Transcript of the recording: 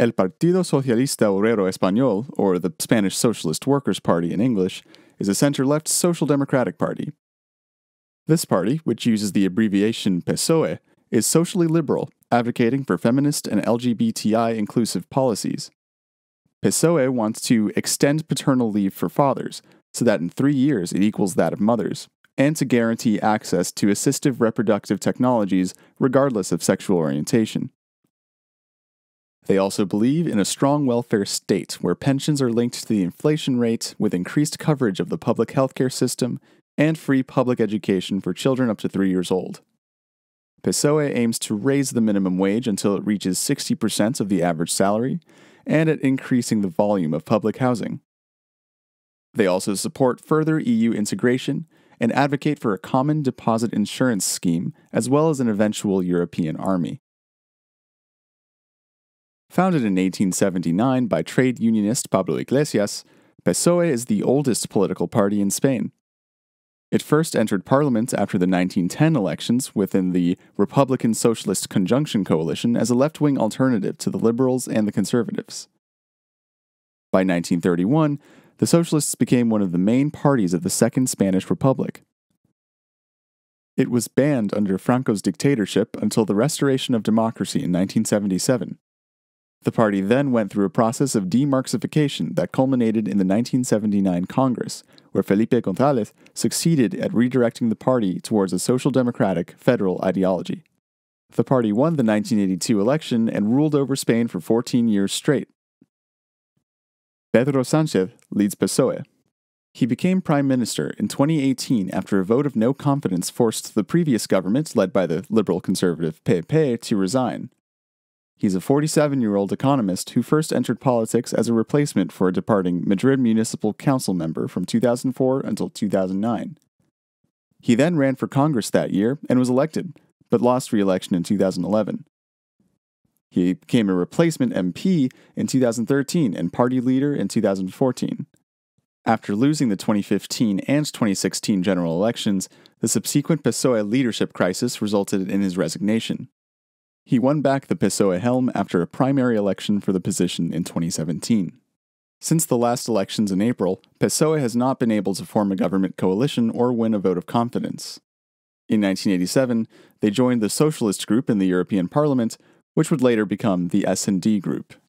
El Partido Socialista Obrero Español, or the Spanish Socialist Workers' Party in English, is a center left social democratic party. This party, which uses the abbreviation PSOE, is socially liberal, advocating for feminist and LGBTI inclusive policies. PSOE wants to extend paternal leave for fathers so that in three years it equals that of mothers, and to guarantee access to assistive reproductive technologies regardless of sexual orientation. They also believe in a strong welfare state where pensions are linked to the inflation rate with increased coverage of the public healthcare system and free public education for children up to three years old. PSOE aims to raise the minimum wage until it reaches 60% of the average salary and at increasing the volume of public housing. They also support further EU integration and advocate for a common deposit insurance scheme as well as an eventual European army. Founded in 1879 by trade unionist Pablo Iglesias, PSOE is the oldest political party in Spain. It first entered parliament after the 1910 elections within the Republican Socialist Conjunction Coalition as a left wing alternative to the liberals and the conservatives. By 1931, the socialists became one of the main parties of the Second Spanish Republic. It was banned under Franco's dictatorship until the restoration of democracy in 1977. The party then went through a process of demarxification that culminated in the 1979 Congress, where Felipe Gonzalez succeeded at redirecting the party towards a social democratic federal ideology. The party won the 1982 election and ruled over Spain for 14 years straight. Pedro Sanchez leads PSOE. He became prime minister in 2018 after a vote of no confidence forced the previous government, led by the liberal conservative PP, to resign. He's a 47 year old economist who first entered politics as a replacement for a departing Madrid Municipal Council member from 2004 until 2009. He then ran for Congress that year and was elected, but lost re election in 2011. He became a replacement MP in 2013 and party leader in 2014. After losing the 2015 and 2016 general elections, the subsequent PSOE leadership crisis resulted in his resignation. He won back the Pessoa helm after a primary election for the position in 2017. Since the last elections in April, Pessoa has not been able to form a government coalition or win a vote of confidence. In 1987, they joined the Socialist Group in the European Parliament, which would later become the S&D Group.